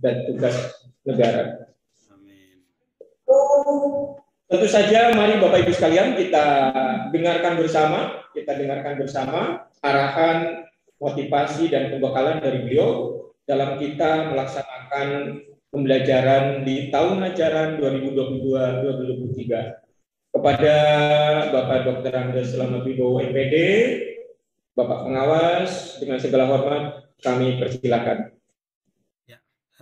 dan tugas negara. Tentu saja mari Bapak Ibu sekalian kita dengarkan bersama, kita dengarkan bersama arahan, motivasi dan pembekalan dari beliau dalam kita melaksanakan pembelajaran di tahun ajaran 2022-2023. Kepada Bapak Dr. Angga Selamat Wibowo MPD, Bapak Pengawas, dengan segala hormat kami persilakan.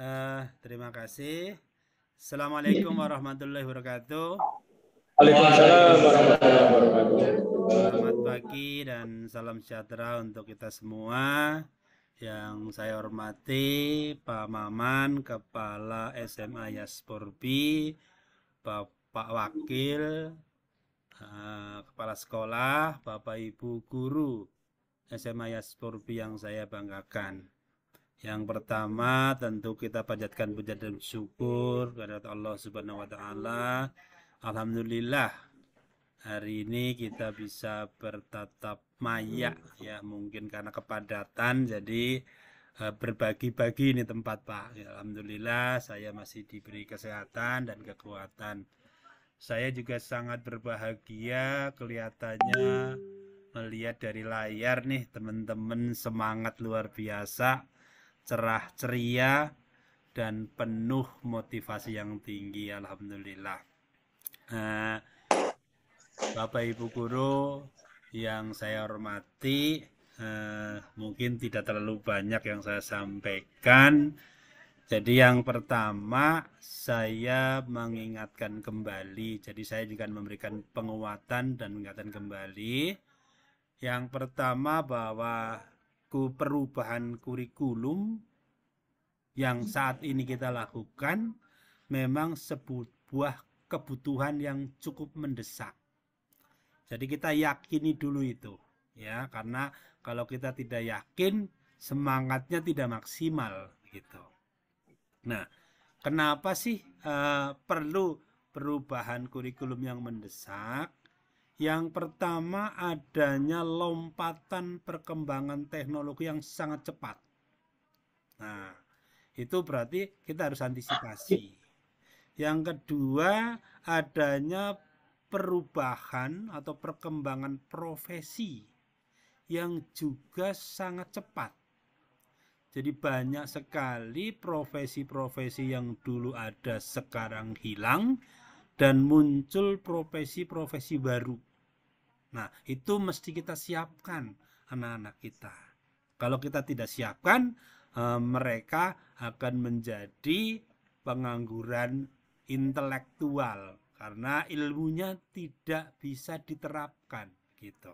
Uh, terima kasih. Assalamualaikum warahmatullahi wabarakatuh. Waalaikumsalam warahmatullahi wabarakatuh. Selamat pagi dan salam sejahtera untuk kita semua. Yang saya hormati Pak Maman, Kepala SMA Yasporbi, Bapak Wakil, eh, Kepala Sekolah, Bapak Ibu Guru SMA Yasporbi yang saya banggakan. Yang pertama tentu kita panjatkan puja dan syukur kepada Allah Subhanahu wa taala. Alhamdulillah hari ini kita bisa bertatap maya ya mungkin karena kepadatan jadi eh, berbagi-bagi ini tempat Pak. Ya, Alhamdulillah saya masih diberi kesehatan dan kekuatan. Saya juga sangat berbahagia kelihatannya melihat dari layar nih teman-teman semangat luar biasa cerah ceria dan penuh motivasi yang tinggi alhamdulillah nah, bapak ibu guru yang saya hormati eh, mungkin tidak terlalu banyak yang saya sampaikan jadi yang pertama saya mengingatkan kembali. Jadi saya juga memberikan penguatan dan mengingatkan kembali. Yang pertama bahwa perubahan kurikulum yang hmm. saat ini kita lakukan memang sebuah kebutuhan yang cukup mendesak. Jadi kita yakini dulu itu ya karena kalau kita tidak yakin semangatnya tidak maksimal gitu. Nah, kenapa sih uh, perlu perubahan kurikulum yang mendesak? Yang pertama adanya lompatan perkembangan teknologi yang sangat cepat. Nah, itu berarti kita harus antisipasi. Yang kedua adanya perubahan atau perkembangan profesi yang juga sangat cepat. Jadi banyak sekali profesi-profesi yang dulu ada sekarang hilang dan muncul profesi-profesi baru Nah, itu mesti kita siapkan anak-anak kita. Kalau kita tidak siapkan, eh, mereka akan menjadi pengangguran intelektual karena ilmunya tidak bisa diterapkan gitu.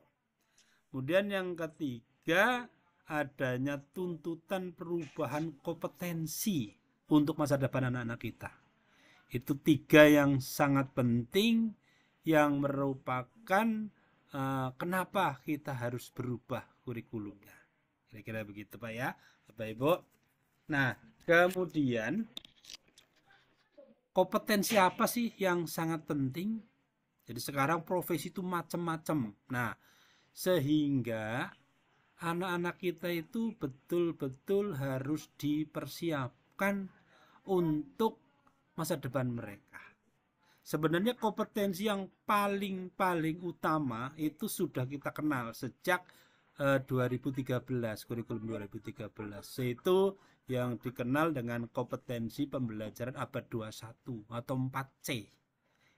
Kemudian yang ketiga adanya tuntutan perubahan kompetensi untuk masa depan anak-anak kita. Itu tiga yang sangat penting yang merupakan Eh, kenapa kita harus berubah kurikulumnya. Kira-kira begitu Pak ya, Bapak Ibu. Nah, kemudian kompetensi apa sih yang sangat penting? Jadi sekarang profesi itu macam-macam. Nah, sehingga anak-anak kita itu betul-betul harus dipersiapkan untuk masa depan mereka. Sebenarnya kompetensi yang paling-paling utama itu sudah kita kenal sejak uh, eh, 2013, kurikulum 2013, yaitu yang dikenal dengan kompetensi pembelajaran abad 21 atau 4C.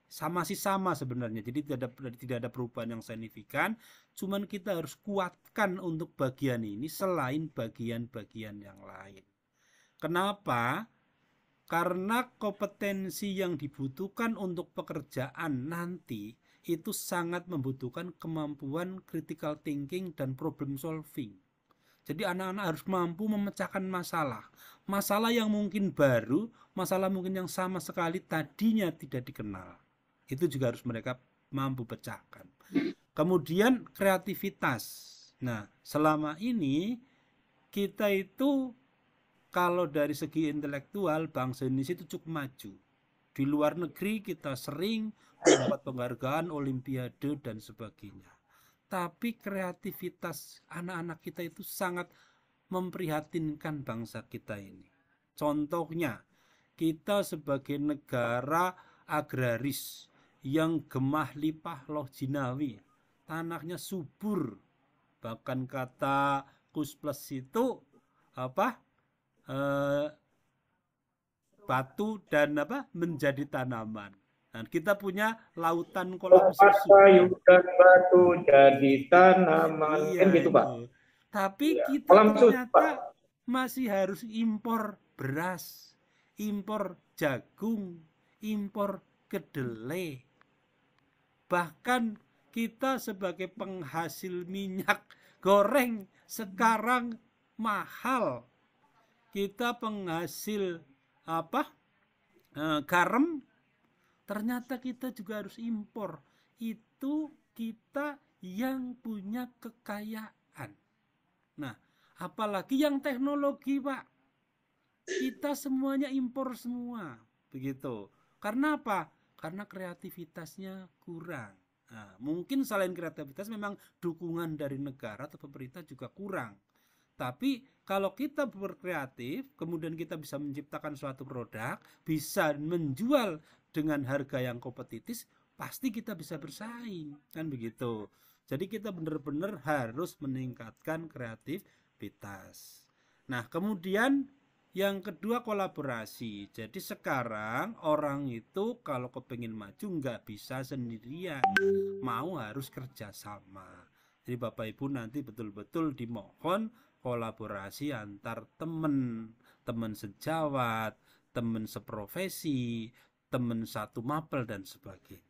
Sama sih sama sebenarnya, jadi tidak ada, tidak ada perubahan yang signifikan, cuman kita harus kuatkan untuk bagian ini selain bagian-bagian yang lain. Kenapa? karena kompetensi yang dibutuhkan untuk pekerjaan nanti itu sangat membutuhkan kemampuan critical thinking dan problem solving. Jadi anak-anak harus mampu memecahkan masalah. Masalah yang mungkin baru, masalah mungkin yang sama sekali tadinya tidak dikenal. Itu juga harus mereka mampu pecahkan. Kemudian kreativitas. Nah, selama ini kita itu kalau dari segi intelektual bangsa Indonesia itu cukup maju. Di luar negeri kita sering mendapat penghargaan olimpiade dan sebagainya. Tapi kreativitas anak-anak kita itu sangat memprihatinkan bangsa kita ini. Contohnya, kita sebagai negara agraris yang gemah lipah loh jinawi, tanahnya subur. Bahkan kata Kus Plus itu apa? uh, batu dan apa menjadi tanaman. Dan kita punya lautan kolam susu. Kayu dan batu jadi tanaman. Iya, kan gitu, Pak. Tapi ya. kita kolam ternyata Pak. masih harus impor beras, impor jagung, impor kedelai. Bahkan kita sebagai penghasil minyak goreng sekarang mahal kita penghasil apa eh, garam ternyata kita juga harus impor itu kita yang punya kekayaan nah apalagi yang teknologi pak kita semuanya impor semua begitu karena apa karena kreativitasnya kurang nah, mungkin selain kreativitas memang dukungan dari negara atau pemerintah juga kurang tapi kalau kita berkreatif, kemudian kita bisa menciptakan suatu produk, bisa menjual dengan harga yang kompetitif, pasti kita bisa bersaing, kan begitu. Jadi kita benar-benar harus meningkatkan kreativitas. Nah, kemudian yang kedua kolaborasi. Jadi sekarang orang itu kalau kepengen maju nggak bisa sendirian, mau harus kerjasama. Jadi Bapak Ibu nanti betul-betul dimohon kolaborasi antar temen, temen sejawat, temen seprofesi, temen satu mapel dan sebagainya.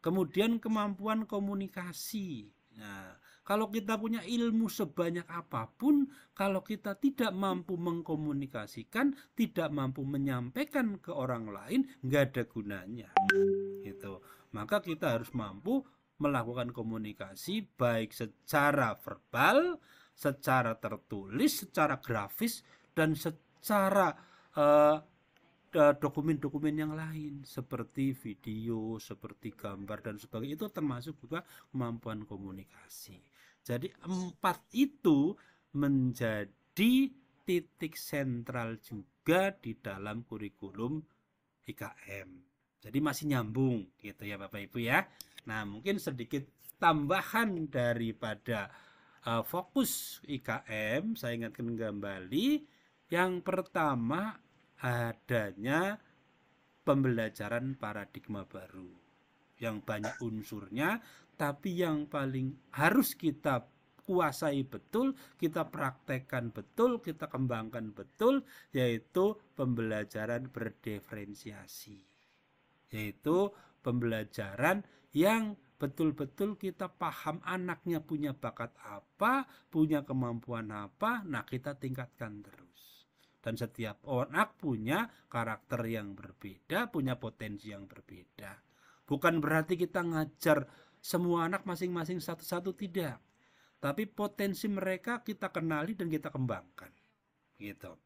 Kemudian kemampuan komunikasi. Nah, kalau kita punya ilmu sebanyak apapun, kalau kita tidak mampu mengkomunikasikan, tidak mampu menyampaikan ke orang lain, nggak ada gunanya. Gitu. Maka kita harus mampu melakukan komunikasi baik secara verbal secara tertulis, secara grafis dan secara eh, dokumen-dokumen uh, yang lain seperti video, seperti gambar dan sebagainya itu termasuk juga kemampuan komunikasi. Jadi empat itu menjadi titik sentral juga di dalam kurikulum IKM. Jadi masih nyambung gitu ya Bapak Ibu ya. Nah mungkin sedikit tambahan daripada uh, fokus IKM saya ingatkan kembali yang pertama adanya pembelajaran paradigma baru yang banyak unsurnya tapi yang paling harus kita kuasai betul, kita praktekkan betul, kita kembangkan betul, yaitu pembelajaran berdiferensiasi, yaitu pembelajaran yang betul-betul kita paham anaknya punya bakat apa, punya kemampuan apa, nah kita tingkatkan terus. Dan setiap anak punya karakter yang berbeda, punya potensi yang berbeda. Bukan berarti kita ngajar semua anak masing-masing satu-satu tidak. Tapi potensi mereka kita kenali dan kita kembangkan. Gitu.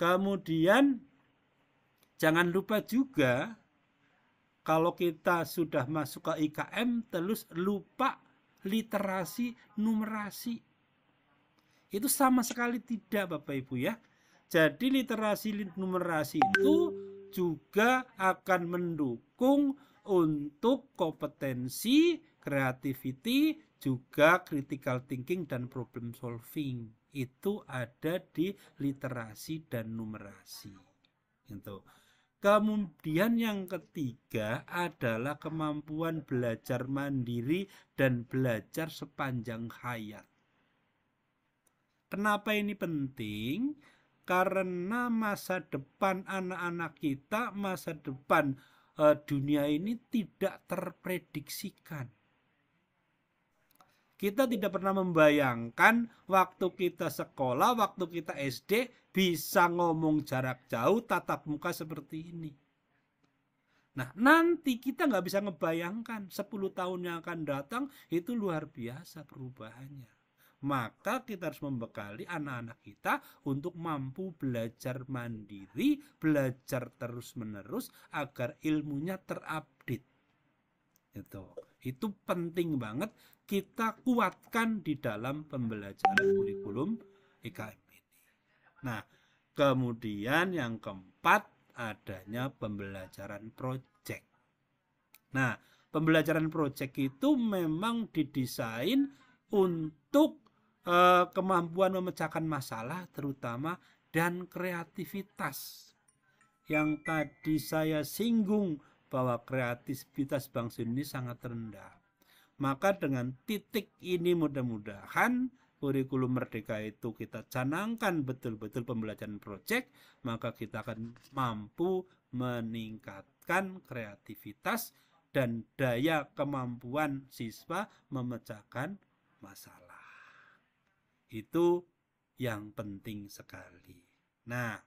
Kemudian jangan lupa juga kalau kita sudah masuk ke IKM terus lupa literasi numerasi. Itu sama sekali tidak Bapak Ibu ya. Jadi literasi numerasi itu juga akan mendukung untuk kompetensi, creativity, juga critical thinking dan problem solving. Itu ada di literasi dan numerasi. Gitu. Kemudian yang ketiga adalah kemampuan belajar mandiri dan belajar sepanjang hayat. Kenapa ini penting? Karena masa depan anak-anak kita, masa depan e, dunia ini tidak terprediksikan. Kita tidak pernah membayangkan waktu kita sekolah, waktu kita SD, bisa ngomong jarak jauh tatap muka seperti ini. Nah, nanti kita nggak bisa ngebayangkan 10 tahun yang akan datang itu luar biasa perubahannya. Maka kita harus membekali anak-anak kita untuk mampu belajar mandiri, belajar terus-menerus agar ilmunya terupdate. Itu, itu penting banget kita kuatkan di dalam pembelajaran kurikulum IKM. Nah, kemudian yang keempat adanya pembelajaran project. Nah, pembelajaran project itu memang didesain untuk eh, kemampuan memecahkan masalah terutama dan kreativitas. Yang tadi saya singgung bahwa kreativitas bangsa ini sangat rendah. Maka dengan titik ini mudah-mudahan kurikulum merdeka itu kita canangkan betul-betul pembelajaran proyek, maka kita akan mampu meningkatkan kreativitas dan daya kemampuan siswa memecahkan masalah. Itu yang penting sekali. Nah,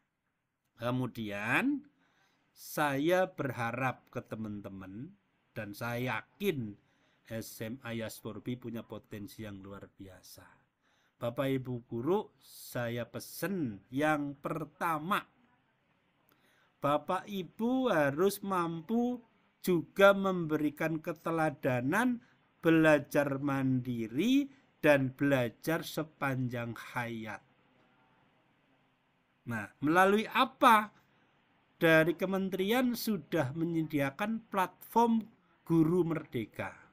kemudian saya berharap ke teman-teman dan saya yakin SMA Yasporbi punya potensi yang luar biasa. Bapak Ibu guru, saya pesen yang pertama. Bapak Ibu harus mampu juga memberikan keteladanan belajar mandiri dan belajar sepanjang hayat. Nah, melalui apa? Dari kementerian sudah menyediakan platform guru merdeka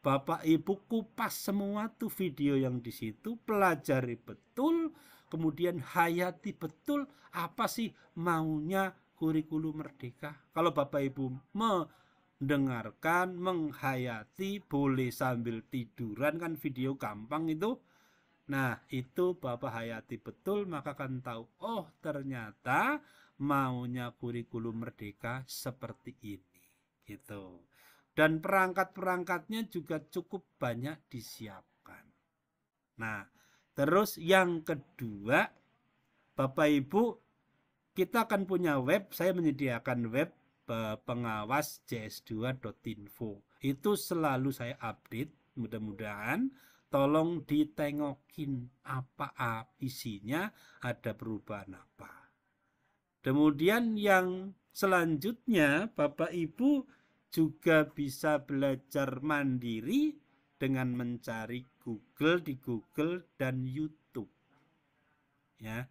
Bapak Ibu kupas semua tuh video yang di situ, pelajari betul, kemudian hayati betul apa sih maunya kurikulum merdeka. Kalau Bapak Ibu mendengarkan, menghayati, boleh sambil tiduran kan video gampang itu. Nah, itu Bapak hayati betul maka akan tahu, oh ternyata maunya kurikulum merdeka seperti ini. Gitu dan perangkat-perangkatnya juga cukup banyak disiapkan. Nah, terus yang kedua, Bapak Ibu, kita akan punya web, saya menyediakan web pengawas js2.info. Itu selalu saya update, mudah-mudahan tolong ditengokin apa isinya, ada perubahan apa. Kemudian yang selanjutnya Bapak Ibu juga bisa belajar mandiri dengan mencari Google di Google dan YouTube. Ya.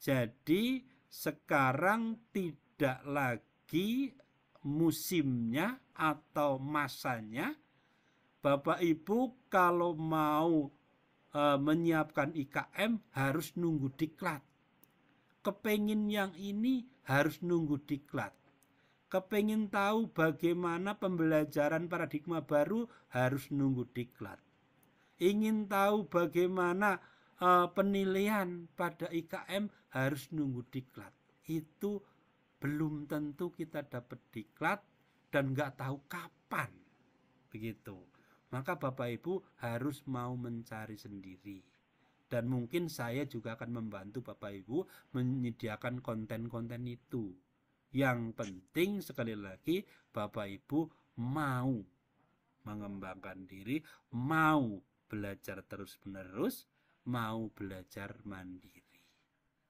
Jadi sekarang tidak lagi musimnya atau masanya Bapak Ibu kalau mau e, menyiapkan IKM harus nunggu diklat. Kepengin yang ini harus nunggu diklat kepengen tahu bagaimana pembelajaran paradigma baru harus nunggu diklat. Ingin tahu bagaimana uh, penilaian pada IKM harus nunggu diklat. Itu belum tentu kita dapat diklat dan nggak tahu kapan. Begitu. Maka Bapak Ibu harus mau mencari sendiri dan mungkin saya juga akan membantu Bapak Ibu menyediakan konten-konten itu. Yang penting sekali lagi Bapak Ibu mau mengembangkan diri, mau belajar terus-menerus, mau belajar mandiri.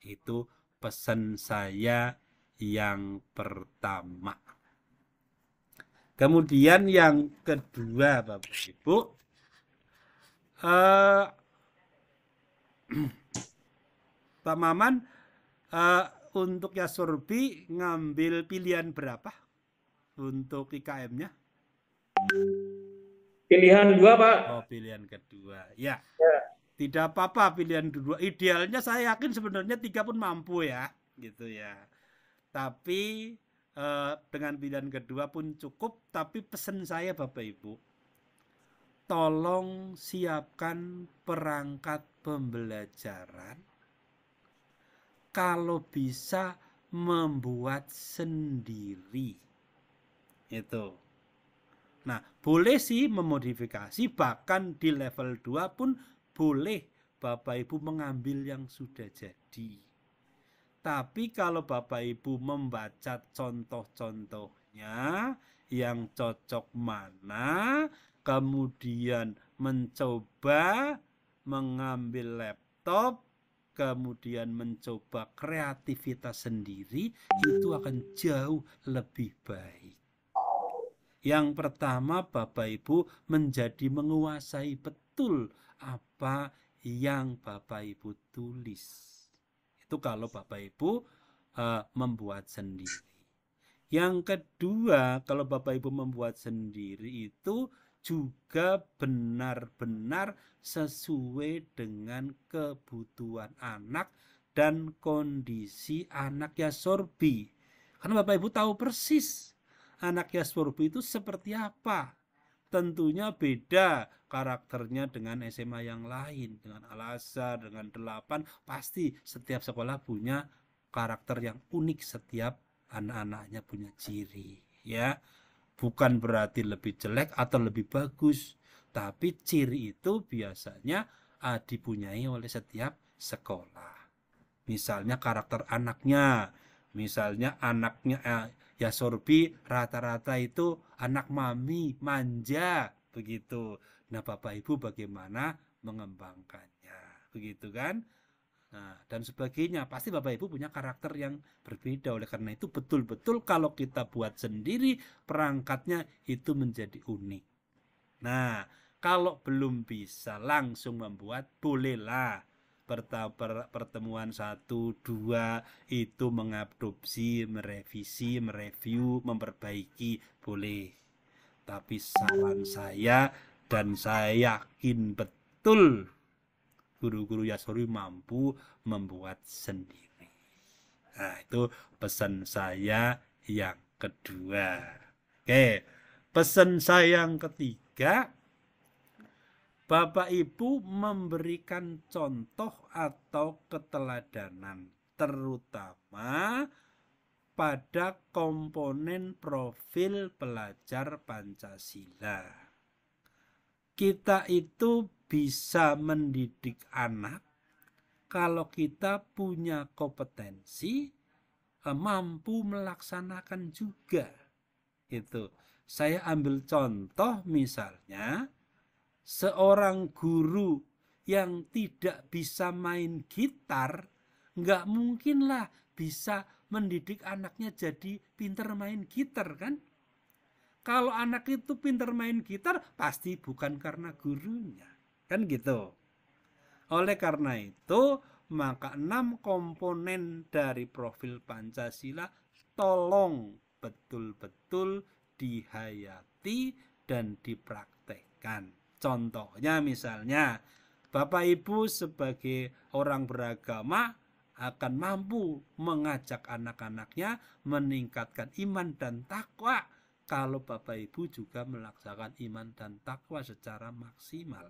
Itu pesan saya yang pertama. Kemudian yang kedua Bapak Ibu uh, Pak Maman uh, untuk Yasurbi ngambil pilihan berapa untuk IKM-nya? Pilihan dua, Pak. Oh, pilihan kedua. Ya. ya. Tidak apa-apa pilihan kedua. Idealnya saya yakin sebenarnya tiga pun mampu ya, gitu ya. Tapi eh, dengan pilihan kedua pun cukup. Tapi pesan saya Bapak Ibu, tolong siapkan perangkat pembelajaran kalau bisa membuat sendiri. Itu. Nah, boleh sih memodifikasi bahkan di level 2 pun boleh Bapak Ibu mengambil yang sudah jadi. Tapi kalau Bapak Ibu membaca contoh-contohnya yang cocok mana, kemudian mencoba mengambil laptop kemudian mencoba kreativitas sendiri, itu akan jauh lebih baik. Yang pertama, Bapak Ibu menjadi menguasai betul apa yang Bapak Ibu tulis. Itu kalau Bapak Ibu uh, membuat sendiri. Yang kedua, kalau Bapak Ibu membuat sendiri itu juga benar-benar sesuai dengan kebutuhan anak dan kondisi anak sorbi Karena Bapak Ibu tahu persis anak sorbi itu seperti apa. Tentunya beda karakternya dengan SMA yang lain, dengan Al-Azhar, dengan Delapan. Pasti setiap sekolah punya karakter yang unik, setiap anak-anaknya punya ciri. Ya, bukan berarti lebih jelek atau lebih bagus, tapi ciri itu biasanya ah, dipunyai oleh setiap sekolah. Misalnya karakter anaknya, misalnya anaknya uh, ya Sorbi rata-rata itu anak mami, manja begitu. Nah, Bapak Ibu bagaimana mengembangkannya? Begitu kan? Nah, dan sebagainya. Pasti Bapak Ibu punya karakter yang berbeda. Oleh karena itu betul-betul kalau kita buat sendiri perangkatnya itu menjadi unik. Nah, kalau belum bisa langsung membuat, bolehlah pertemuan satu dua itu mengadopsi, merevisi, mereview, memperbaiki, boleh. Tapi saran saya dan saya yakin betul guru-guru Yasori mampu membuat sendiri. Nah, itu pesan saya yang kedua. Oke, pesan saya yang ketiga, Bapak Ibu memberikan contoh atau keteladanan, terutama pada komponen profil pelajar Pancasila kita itu bisa mendidik anak kalau kita punya kompetensi eh, mampu melaksanakan juga itu saya ambil contoh misalnya seorang guru yang tidak bisa main gitar nggak mungkinlah bisa mendidik anaknya jadi pinter main gitar kan kalau anak itu pintar main gitar, pasti bukan karena gurunya. Kan gitu. Oleh karena itu, maka enam komponen dari profil Pancasila tolong betul-betul dihayati dan dipraktekkan. Contohnya misalnya, Bapak Ibu sebagai orang beragama akan mampu mengajak anak-anaknya meningkatkan iman dan takwa kalau Bapak Ibu juga melaksanakan iman dan takwa secara maksimal.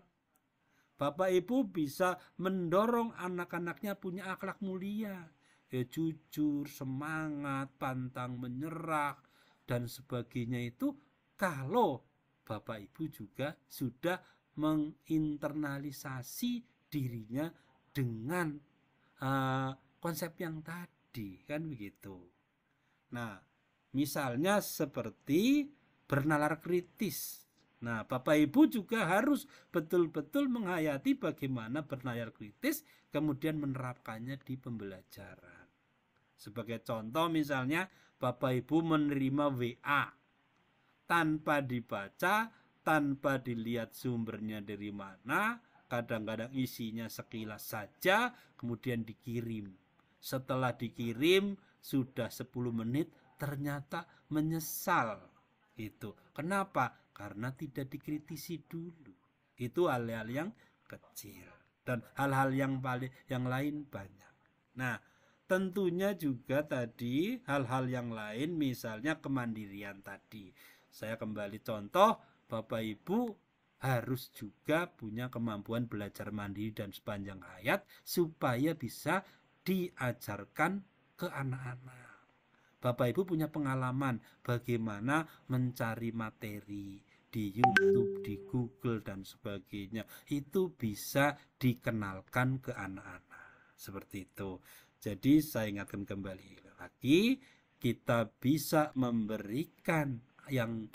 Bapak Ibu bisa mendorong anak-anaknya punya akhlak mulia, ya jujur, semangat, pantang menyerah, dan sebagainya itu kalau Bapak Ibu juga sudah menginternalisasi dirinya dengan uh, konsep yang tadi, kan begitu. Nah, Misalnya seperti bernalar kritis. Nah, Bapak Ibu juga harus betul-betul menghayati bagaimana bernalar kritis kemudian menerapkannya di pembelajaran. Sebagai contoh misalnya Bapak Ibu menerima WA tanpa dibaca, tanpa dilihat sumbernya dari mana, kadang-kadang isinya sekilas saja kemudian dikirim. Setelah dikirim sudah 10 menit ternyata menyesal itu. Kenapa? Karena tidak dikritisi dulu. Itu hal-hal yang kecil dan hal-hal yang paling yang lain banyak. Nah, tentunya juga tadi hal-hal yang lain misalnya kemandirian tadi. Saya kembali contoh Bapak Ibu harus juga punya kemampuan belajar mandiri dan sepanjang hayat supaya bisa diajarkan ke anak-anak Bapak Ibu punya pengalaman bagaimana mencari materi di YouTube, di Google dan sebagainya. Itu bisa dikenalkan ke anak-anak. Seperti itu. Jadi saya ingatkan kembali lagi, kita bisa memberikan yang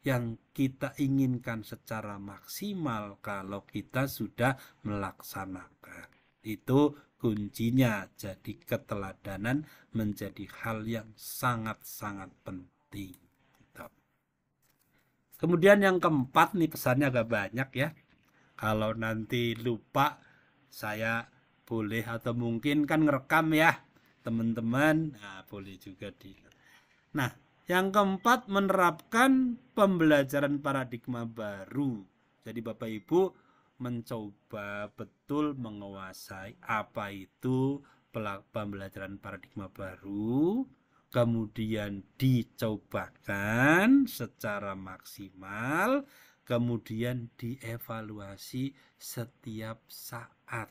yang kita inginkan secara maksimal kalau kita sudah melaksanakan. Itu kuncinya. Jadi keteladanan menjadi hal yang sangat-sangat penting. Gitu. Kemudian yang keempat nih pesannya agak banyak ya. Kalau nanti lupa saya boleh atau mungkin kan ngerekam ya teman-teman. Nah, boleh juga di. Nah, yang keempat menerapkan pembelajaran paradigma baru. Jadi Bapak Ibu mencoba betul menguasai apa itu pembelajaran paradigma baru, kemudian dicobakan secara maksimal, kemudian dievaluasi setiap saat.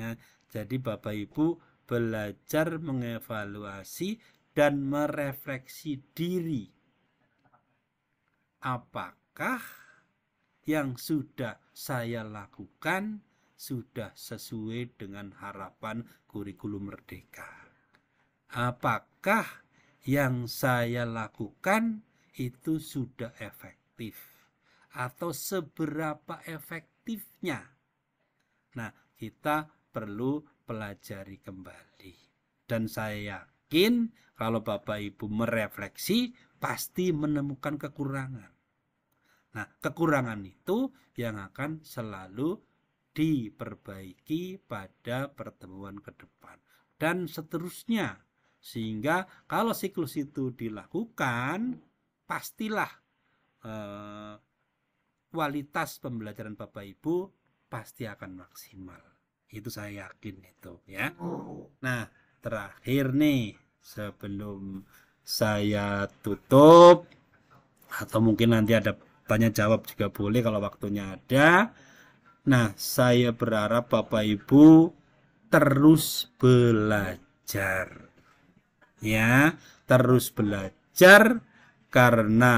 ya, jadi Bapak Ibu belajar mengevaluasi dan merefleksi diri. Apakah yang sudah saya lakukan sudah sesuai dengan harapan kurikulum merdeka. Apakah yang saya lakukan itu sudah efektif atau seberapa efektifnya? Nah, kita perlu pelajari kembali. Dan saya yakin kalau Bapak Ibu merefleksi pasti menemukan kekurangan. Nah, kekurangan itu yang akan selalu diperbaiki pada pertemuan ke depan dan seterusnya. Sehingga kalau siklus itu dilakukan, pastilah eh, kualitas pembelajaran Bapak Ibu pasti akan maksimal. Itu saya yakin itu ya. Nah, terakhir nih sebelum saya tutup atau mungkin nanti ada tanya jawab juga boleh kalau waktunya ada. Nah, saya berharap Bapak Ibu terus belajar. Ya, terus belajar karena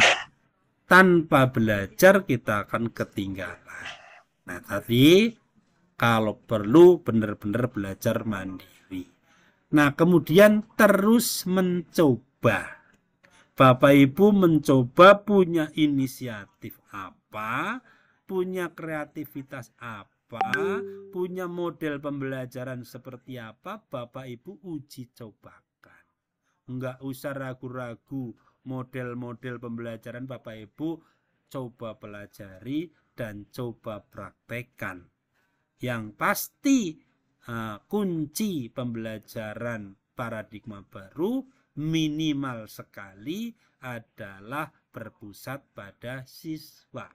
tanpa belajar kita akan ketinggalan. Nah, tadi kalau perlu benar-benar belajar mandiri. Nah, kemudian terus mencoba. Bapak Ibu mencoba punya inisiatif apa, punya kreativitas apa, punya model pembelajaran seperti apa, Bapak Ibu uji cobakan. Enggak usah ragu-ragu model-model pembelajaran Bapak Ibu coba pelajari dan coba praktekkan. Yang pasti uh, kunci pembelajaran paradigma baru minimal sekali adalah berpusat pada siswa.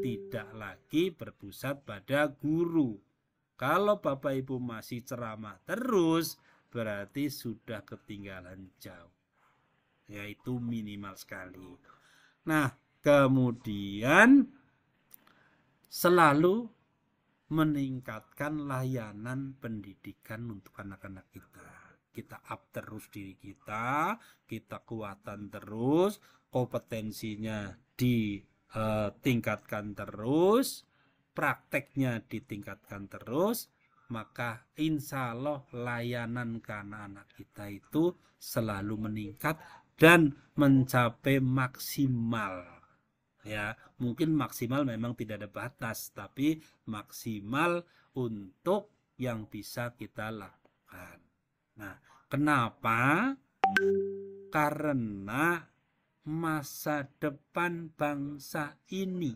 Tidak lagi berpusat pada guru. Kalau Bapak Ibu masih ceramah terus, berarti sudah ketinggalan jauh. Yaitu minimal sekali. Nah, kemudian selalu meningkatkan layanan pendidikan untuk anak-anak kita kita up terus diri kita, kita kuatan terus, kompetensinya ditingkatkan eh, terus, prakteknya ditingkatkan terus, maka insya Allah layanan ke anak-anak kita itu selalu meningkat dan mencapai maksimal. Ya, mungkin maksimal memang tidak ada batas, tapi maksimal untuk yang bisa kita lakukan. Nah, kenapa? Karena masa depan bangsa ini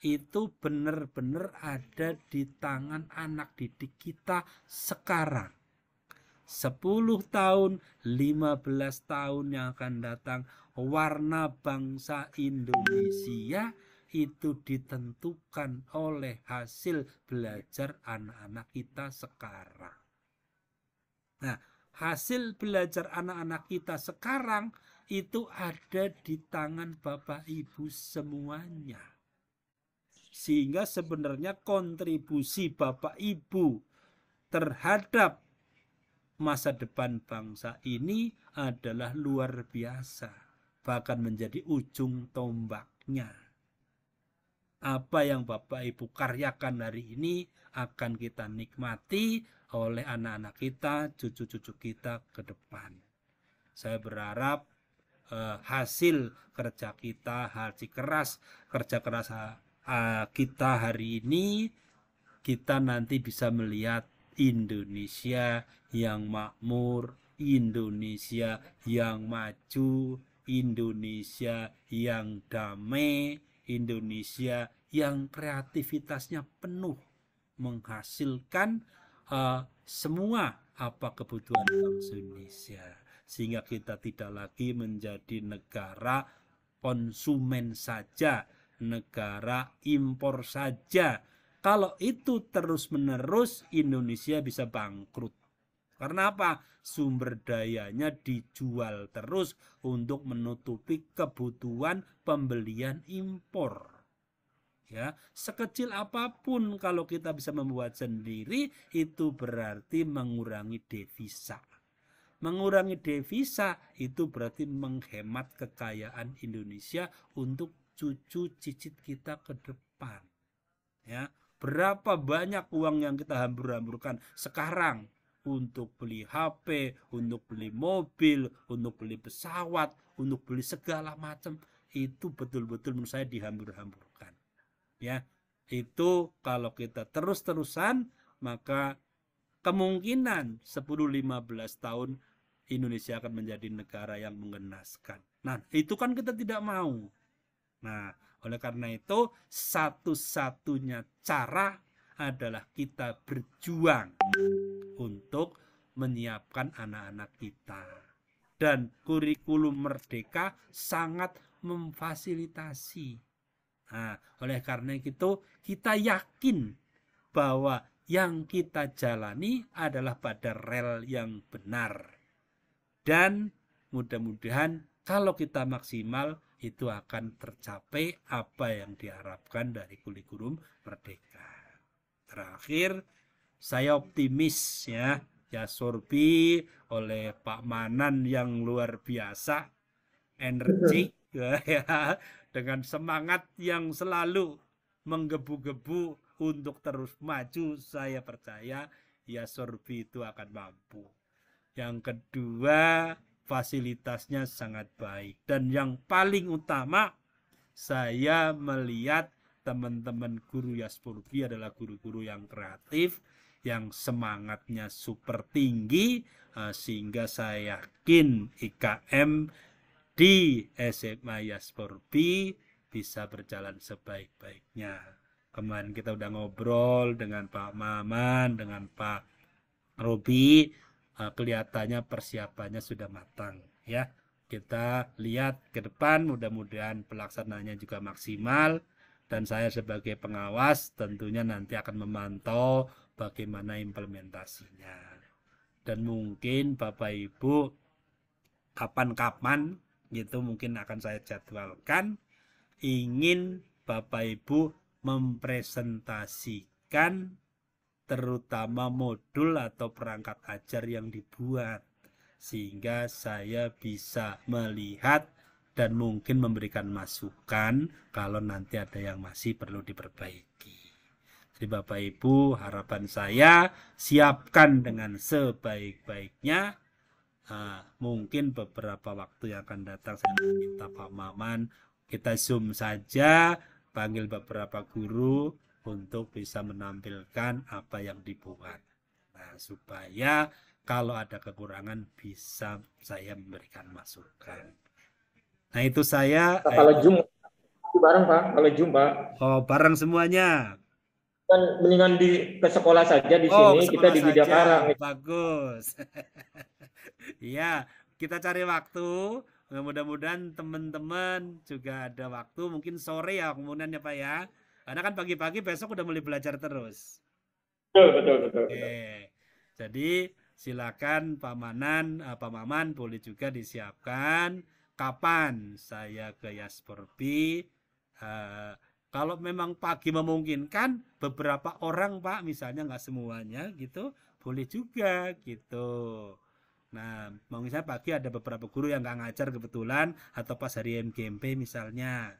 itu benar-benar ada di tangan anak didik kita sekarang. 10 tahun, 15 tahun yang akan datang, warna bangsa Indonesia itu ditentukan oleh hasil belajar anak-anak kita sekarang. Nah, hasil belajar anak-anak kita sekarang itu ada di tangan Bapak Ibu semuanya. Sehingga sebenarnya kontribusi Bapak Ibu terhadap masa depan bangsa ini adalah luar biasa, bahkan menjadi ujung tombaknya. Apa yang Bapak Ibu karyakan hari ini akan kita nikmati oleh anak-anak kita, cucu-cucu kita ke depan. Saya berharap eh, hasil kerja kita, hasil keras kerja keras eh, kita hari ini, kita nanti bisa melihat Indonesia yang makmur, Indonesia yang maju, Indonesia yang damai, Indonesia yang kreativitasnya penuh menghasilkan uh, semua apa kebutuhan bangsa Indonesia sehingga kita tidak lagi menjadi negara konsumen saja, negara impor saja. Kalau itu terus-menerus Indonesia bisa bangkrut. Karena apa? Sumber dayanya dijual terus untuk menutupi kebutuhan pembelian impor ya sekecil apapun kalau kita bisa membuat sendiri itu berarti mengurangi devisa mengurangi devisa itu berarti menghemat kekayaan Indonesia untuk cucu cicit kita ke depan ya berapa banyak uang yang kita hambur-hamburkan sekarang untuk beli HP, untuk beli mobil, untuk beli pesawat, untuk beli segala macam itu betul-betul menurut saya dihambur-hamburkan ya itu kalau kita terus-terusan maka kemungkinan 10-15 tahun Indonesia akan menjadi negara yang mengenaskan. Nah, itu kan kita tidak mau. Nah, oleh karena itu satu-satunya cara adalah kita berjuang untuk menyiapkan anak-anak kita. Dan kurikulum merdeka sangat memfasilitasi Nah, oleh karena itu kita yakin bahwa yang kita jalani adalah pada rel yang benar. Dan mudah-mudahan kalau kita maksimal itu akan tercapai apa yang diharapkan dari kurikulum merdeka. Terakhir, saya optimis ya, ya Sorbi oleh Pak Manan yang luar biasa energi ya, dengan semangat yang selalu menggebu-gebu untuk terus maju, saya percaya ya Sorbi itu akan mampu. Yang kedua, fasilitasnya sangat baik. Dan yang paling utama, saya melihat teman-teman guru Yaspurbi adalah guru-guru yang kreatif, yang semangatnya super tinggi, eh, sehingga saya yakin IKM di SMA Yaspor B bisa berjalan sebaik-baiknya. Kemarin kita udah ngobrol dengan Pak Maman, dengan Pak Robi, eh, kelihatannya persiapannya sudah matang ya. Kita lihat ke depan mudah-mudahan pelaksanaannya juga maksimal dan saya sebagai pengawas tentunya nanti akan memantau bagaimana implementasinya. Dan mungkin Bapak Ibu kapan-kapan itu mungkin akan saya jadwalkan ingin Bapak Ibu mempresentasikan terutama modul atau perangkat ajar yang dibuat sehingga saya bisa melihat dan mungkin memberikan masukan kalau nanti ada yang masih perlu diperbaiki. Jadi Bapak Ibu harapan saya siapkan dengan sebaik-baiknya Nah, mungkin beberapa waktu yang akan datang saya minta Pak Maman kita zoom saja, panggil beberapa guru untuk bisa menampilkan apa yang dibuat. Nah, supaya kalau ada kekurangan bisa saya memberikan masukan. Nah, itu saya nah, kalau eh, zoom bareng Pak, kalau zoom Pak. Oh, bareng semuanya kan mendingan di ke sekolah saja di oh, sini kita di Bidakara. Bagus. Iya, kita cari waktu. Eh, mudah-mudahan teman-teman juga ada waktu. Mungkin sore ya kemudian ya Pak ya. Karena kan pagi-pagi besok udah mulai belajar terus. Betul, betul, betul. Oke. Jadi silakan Pak Manan, eh, Pak Maman boleh juga disiapkan kapan saya ke Yasperbi. Uh, eh, kalau memang pagi memungkinkan, beberapa orang Pak, misalnya nggak semuanya gitu, boleh juga gitu. Nah, mau misalnya pagi ada beberapa guru yang nggak ngajar kebetulan atau pas hari MGMP misalnya.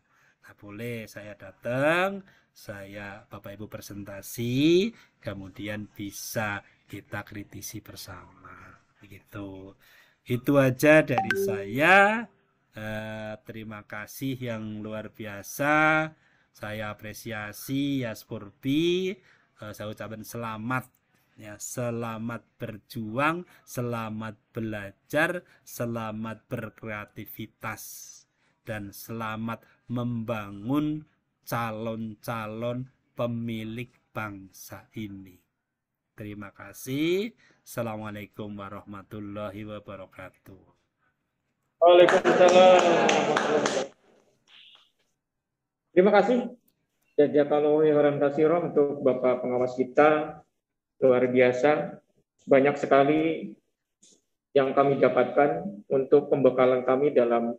Nah, boleh saya datang, saya Bapak Ibu presentasi, kemudian bisa kita kritisi bersama. Begitu. Itu aja dari saya. Uh, terima kasih yang luar biasa. Saya apresiasi Yaspurbi. Uh, saya ucapkan selamat ya selamat berjuang selamat belajar selamat berkreativitas dan selamat membangun calon-calon pemilik bangsa ini terima kasih assalamualaikum warahmatullahi wabarakatuh Waalaikumsalam Terima kasih. Kalau khairan untuk Bapak pengawas kita luar biasa. Banyak sekali yang kami dapatkan untuk pembekalan kami dalam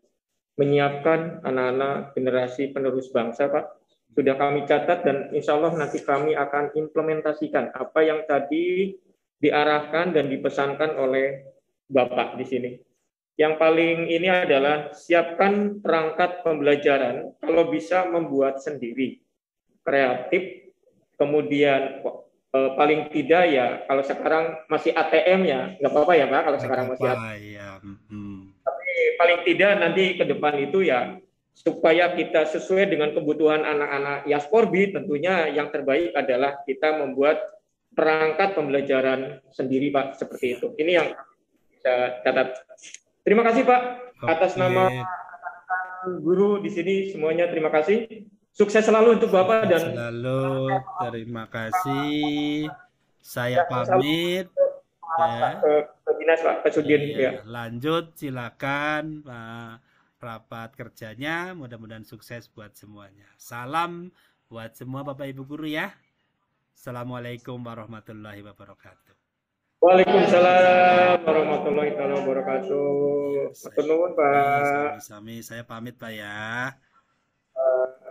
menyiapkan anak-anak generasi penerus bangsa, Pak. Sudah kami catat dan insya Allah nanti kami akan implementasikan apa yang tadi diarahkan dan dipesankan oleh Bapak di sini. Yang paling ini adalah siapkan perangkat pembelajaran kalau bisa membuat sendiri, kreatif, kemudian Eh, paling tidak ya kalau sekarang masih ATM ya nggak apa-apa ya Pak kalau sekarang masih ATM. Ya. Hmm. Tapi paling tidak nanti ke depan itu ya supaya kita sesuai dengan kebutuhan anak-anak Yasporbi tentunya yang terbaik adalah kita membuat perangkat pembelajaran sendiri Pak seperti itu. Ini yang bisa catat. Terima kasih Pak atas nama guru di sini semuanya terima kasih. Sukses selalu untuk Bapak Sukses dan selalu. Terima kasih. Saya ya, pamit. Ya. Ke, ke dinas Pak, ke Sudin. Iya, ya. Lanjut, silakan Pak rapat kerjanya. Mudah-mudahan sukses buat semuanya. Salam buat semua Bapak Ibu guru ya. Assalamualaikum warahmatullahi wabarakatuh. Waalaikumsalam warahmatullahi wabarakatuh. Iya, saya, Pak. Sami, saya pamit Pak ya. Uh,